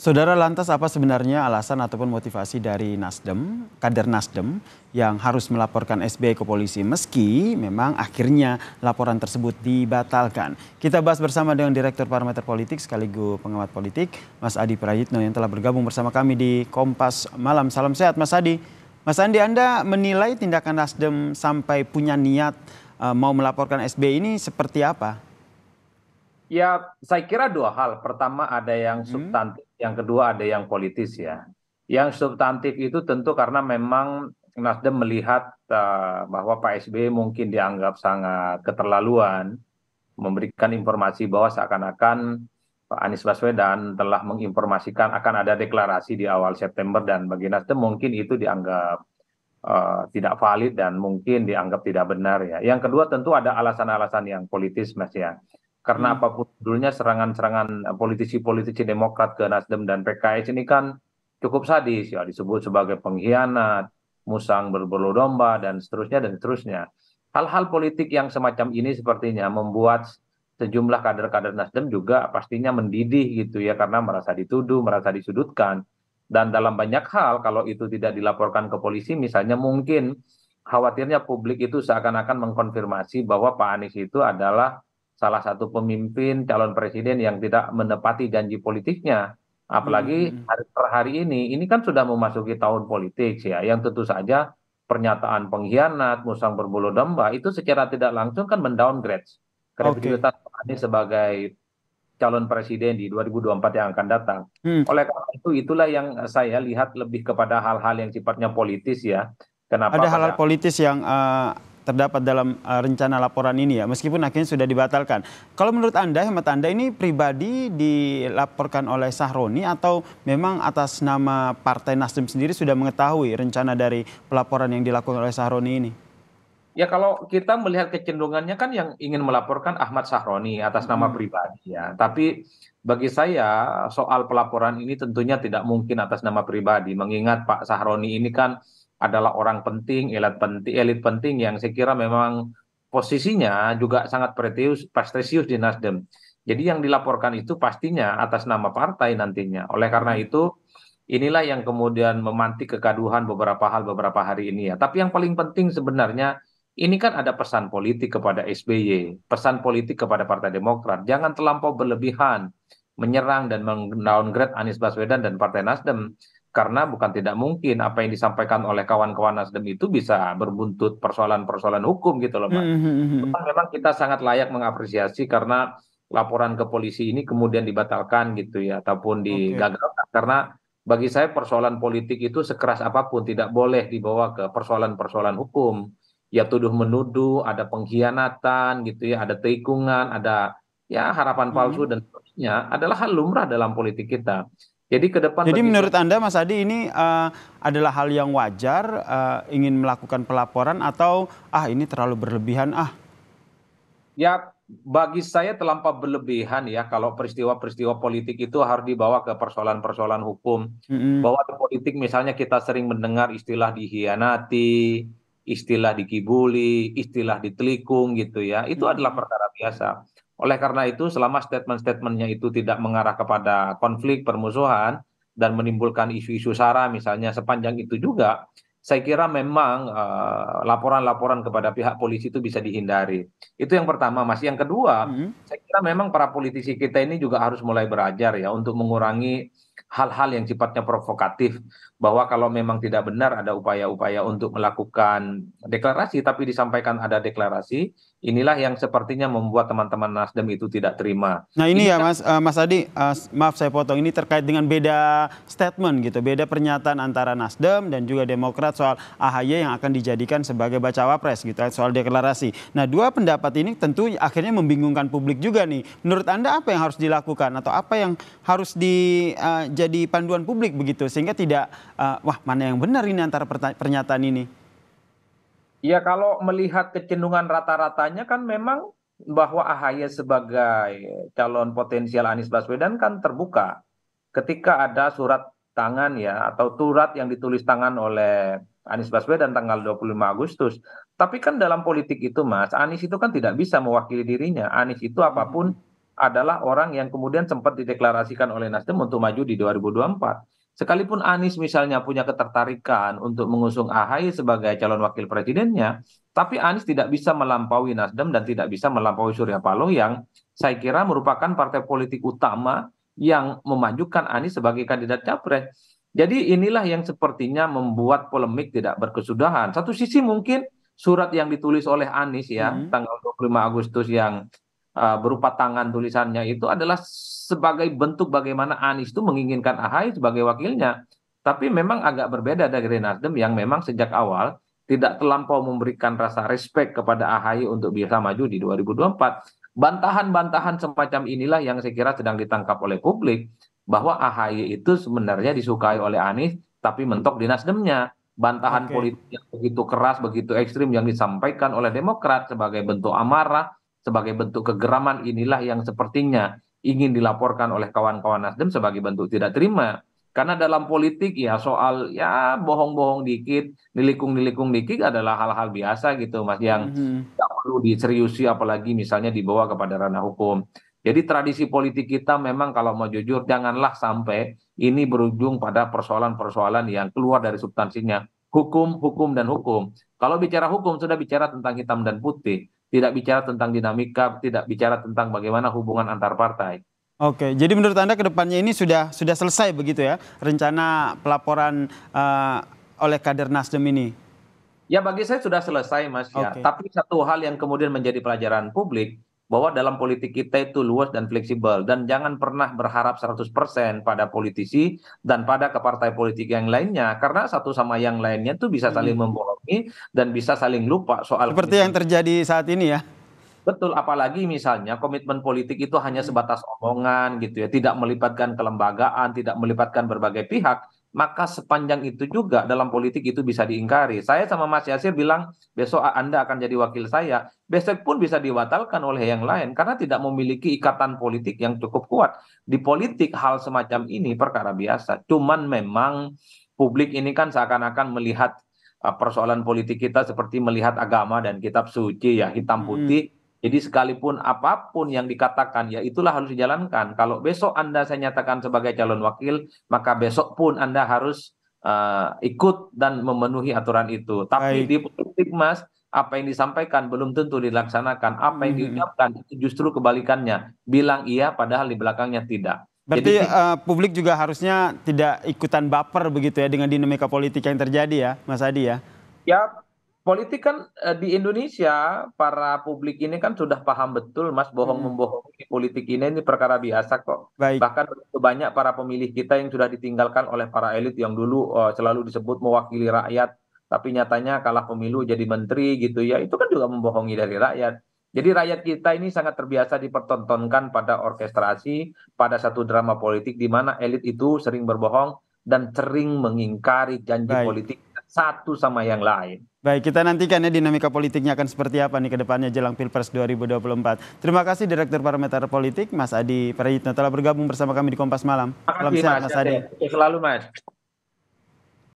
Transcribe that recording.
Saudara lantas apa sebenarnya alasan ataupun motivasi dari Nasdem, kader Nasdem yang harus melaporkan SBY ke polisi meski memang akhirnya laporan tersebut dibatalkan. Kita bahas bersama dengan Direktur Parameter Politik sekaligus pengamat politik Mas Adi Prayitno yang telah bergabung bersama kami di Kompas Malam. Salam sehat Mas Adi. Mas Andi Anda menilai tindakan Nasdem sampai punya niat eh, mau melaporkan SBY ini seperti apa? Ya, saya kira dua hal. Pertama ada yang hmm. substantif, hmm. yang kedua ada yang politis ya. Yang substantif itu tentu karena memang Nasdem melihat uh, bahwa Pak SBY mungkin dianggap sangat keterlaluan memberikan informasi bahwa seakan-akan Pak Anies Baswedan telah menginformasikan akan ada deklarasi di awal September dan bagi Nasdem mungkin itu dianggap uh, tidak valid dan mungkin dianggap tidak benar ya. Yang kedua tentu ada alasan-alasan yang politis Mas ya karena hmm. apapun judulnya serangan-serangan eh, politisi-politisi Demokrat ke Nasdem dan PKS ini kan cukup sadis ya disebut sebagai pengkhianat, musang berbulu domba dan seterusnya dan seterusnya. Hal-hal politik yang semacam ini sepertinya membuat sejumlah kader-kader Nasdem juga pastinya mendidih gitu ya karena merasa dituduh, merasa disudutkan. Dan dalam banyak hal kalau itu tidak dilaporkan ke polisi misalnya mungkin khawatirnya publik itu seakan-akan mengkonfirmasi bahwa Pak Anies itu adalah salah satu pemimpin calon presiden yang tidak menepati janji politiknya. Apalagi hmm, hmm. hari per hari ini, ini kan sudah memasuki tahun politik ya, yang tentu saja pernyataan pengkhianat, musang berbulu domba itu secara tidak langsung kan mendowngrade kredibilitas okay. Pak Anies sebagai calon presiden di 2024 yang akan datang. Hmm. Oleh karena itu itulah yang saya lihat lebih kepada hal-hal yang sifatnya politis ya. Kenapa? Ada hal-hal politis yang eh, terdapat dalam uh, rencana laporan ini ya, meskipun akhirnya sudah dibatalkan. Kalau menurut Anda, hemat Anda ini pribadi dilaporkan oleh Sahroni atau memang atas nama Partai Nasdem sendiri sudah mengetahui rencana dari pelaporan yang dilakukan oleh Sahroni ini? Ya kalau kita melihat kecenderungannya kan yang ingin melaporkan Ahmad Sahroni atas nama hmm. pribadi ya. Tapi bagi saya soal pelaporan ini tentunya tidak mungkin atas nama pribadi mengingat Pak Sahroni ini kan adalah orang penting, elit penting, elit penting yang saya kira memang posisinya juga sangat prestisius, di Nasdem. Jadi yang dilaporkan itu pastinya atas nama partai nantinya. Oleh karena itu inilah yang kemudian memantik kegaduhan beberapa hal beberapa hari ini ya. Tapi yang paling penting sebenarnya ini kan ada pesan politik kepada SBY, pesan politik kepada Partai Demokrat. Jangan terlampau berlebihan menyerang dan mendowngrade Anies Baswedan dan Partai Nasdem karena bukan tidak mungkin apa yang disampaikan oleh kawan-kawan Nasdem itu bisa berbuntut persoalan-persoalan hukum gitu loh Pak. Mm -hmm. hmm, hmm. Memang kita sangat layak mengapresiasi karena laporan ke polisi ini kemudian dibatalkan gitu ya ataupun digagalkan okay. karena bagi saya persoalan politik itu sekeras apapun tidak boleh dibawa ke persoalan-persoalan hukum. Ya tuduh menuduh, ada pengkhianatan gitu ya, ada tikungan, ada ya harapan palsu mm -hmm. dan sebagainya adalah hal lumrah dalam politik kita. Jadi ke depan. Jadi menurut Anda Mas Adi ini uh, adalah hal yang wajar uh, ingin melakukan pelaporan atau ah ini terlalu berlebihan ah? Ya bagi saya terlampau berlebihan ya kalau peristiwa-peristiwa politik itu harus dibawa ke persoalan-persoalan hukum. Mm-hmm. Bahwa politik misalnya kita sering mendengar istilah dihianati, istilah dikibuli, istilah ditelikung gitu ya. Itu mm-hmm. adalah perkara biasa. Oleh karena itu, selama statement-statementnya itu tidak mengarah kepada konflik permusuhan dan menimbulkan isu-isu sara misalnya sepanjang itu juga, saya kira memang eh, laporan-laporan uh, kepada pihak polisi itu bisa dihindari. Itu yang pertama. Mas, yang kedua, mm -hmm. saya kira memang para politisi kita ini juga harus mulai belajar ya untuk mengurangi hal hal yang sifatnya provokatif bahwa kalau memang tidak benar ada upaya upaya untuk melakukan deklarasi tapi disampaikan ada deklarasi inilah yang sepertinya membuat teman-teman Nasdem itu tidak terima. Nah ini, ini ya kan, Mas uh, Mas Adi uh, maaf saya potong ini terkait dengan beda statement gitu beda pernyataan antara Nasdem dan juga Demokrat soal AHY yang akan dijadikan sebagai bacawa pres gitu eh, soal deklarasi. Nah dua pendapat ini tentu akhirnya membingungkan publik juga nih. Menurut anda apa yang harus dilakukan atau apa yang harus di uh, jadi panduan publik begitu sehingga tidak uh, wah mana yang benar ini antara pernyataan ini. Ya kalau melihat kecenderungan rata-ratanya kan memang bahwa AHY sebagai calon potensial Anies Baswedan kan terbuka ketika ada surat tangan ya atau surat yang ditulis tangan oleh Anies Baswedan tanggal 25 Agustus. Tapi kan dalam politik itu Mas, Anies itu kan tidak bisa mewakili dirinya. Anies itu apapun adalah orang yang kemudian sempat dideklarasikan oleh Nasdem untuk maju di 2024. Sekalipun Anies misalnya punya ketertarikan untuk mengusung AHY sebagai calon wakil presidennya, tapi Anies tidak bisa melampaui Nasdem dan tidak bisa melampaui Surya Paloh yang saya kira merupakan partai politik utama yang memajukan Anies sebagai kandidat capres. Jadi inilah yang sepertinya membuat polemik tidak berkesudahan. Satu sisi mungkin surat yang ditulis oleh Anies ya hmm. tanggal 25 Agustus yang uh, berupa tangan tulisannya itu adalah sebagai bentuk bagaimana Anies itu menginginkan Ahy sebagai wakilnya. Tapi memang agak berbeda dari Nasdem yang memang sejak awal tidak terlampau memberikan rasa respect kepada AHY untuk bisa maju di 2024. Bantahan-bantahan semacam inilah yang saya kira sedang ditangkap oleh publik bahwa AHY itu sebenarnya disukai oleh Anies tapi mentok di Nasdemnya. Bantahan okay. politik yang begitu keras, begitu ekstrim yang disampaikan oleh Demokrat sebagai bentuk amarah sebagai bentuk kegeraman inilah yang sepertinya ingin dilaporkan oleh kawan-kawan Nasdem sebagai bentuk tidak terima. Karena dalam politik ya soal ya bohong-bohong dikit, nilikung-nilikung dikit adalah hal-hal biasa gitu Mas yang mm -hmm. perlu diseriusi apalagi misalnya dibawa kepada ranah hukum. Jadi tradisi politik kita memang kalau mau jujur janganlah sampai ini berujung pada persoalan-persoalan yang keluar dari substansinya. Hukum, hukum, dan hukum. Kalau bicara hukum sudah bicara tentang hitam dan putih tidak bicara tentang dinamika, tidak bicara tentang bagaimana hubungan antar partai. Oke, jadi menurut Anda kedepannya ini sudah sudah selesai begitu ya rencana pelaporan uh, oleh kader Nasdem ini? Ya bagi saya sudah selesai Mas ya. Tapi satu hal yang kemudian menjadi pelajaran publik bahwa dalam politik kita itu luas dan fleksibel dan jangan pernah berharap 100% pada politisi dan pada kepartai politik yang lainnya karena satu sama yang lainnya itu bisa saling hmm. membohongi dan bisa saling lupa soal seperti yang terjadi saat ini ya Betul, apalagi misalnya komitmen politik itu hanya sebatas omongan gitu ya, tidak melibatkan kelembagaan, tidak melibatkan berbagai pihak, maka sepanjang itu juga dalam politik itu bisa diingkari. Saya sama Mas Yasir bilang besok Anda akan jadi wakil saya, besok pun bisa diwatalkan oleh yang lain karena tidak memiliki ikatan politik yang cukup kuat. Di politik hal semacam ini perkara biasa. Cuman memang publik ini kan seakan-akan melihat uh, persoalan politik kita seperti melihat agama dan kitab suci ya hitam hmm. putih. Hmm jadi sekalipun apapun yang dikatakan ya itulah harus dijalankan. Kalau besok Anda saya nyatakan sebagai calon wakil, maka besok pun Anda harus uh, ikut dan memenuhi aturan itu. Tapi Baik. di politik Mas, apa yang disampaikan belum tentu dilaksanakan. Apa yang hmm. diucapkan itu justru kebalikannya. Bilang iya padahal di belakangnya tidak. Berarti Jadi, uh, publik juga harusnya tidak ikutan baper begitu ya dengan dinamika politik yang terjadi ya, Mas Adi ya. Ya, politik kan eh, di Indonesia para publik ini kan sudah paham betul Mas bohong hmm. membohongi politik ini ini perkara biasa kok. Baik. Bahkan banyak para pemilih kita yang sudah ditinggalkan oleh para elit yang dulu uh, selalu disebut mewakili rakyat tapi nyatanya kalah pemilu jadi menteri gitu ya. Itu kan juga membohongi dari rakyat. Jadi rakyat kita ini sangat terbiasa dipertontonkan pada orkestrasi, pada satu drama politik di mana elit itu sering berbohong dan sering mengingkari janji Baik. politik satu sama yang lain. Baik, kita nantikan ya dinamika politiknya akan seperti apa nih ke depannya jelang Pilpres 2024. Terima kasih Direktur Parameter Politik Mas Adi Prayitno telah bergabung bersama kami di Kompas Malam. Terima kasih, Selamat Mas, Mas Adi. Oke, selalu Mas.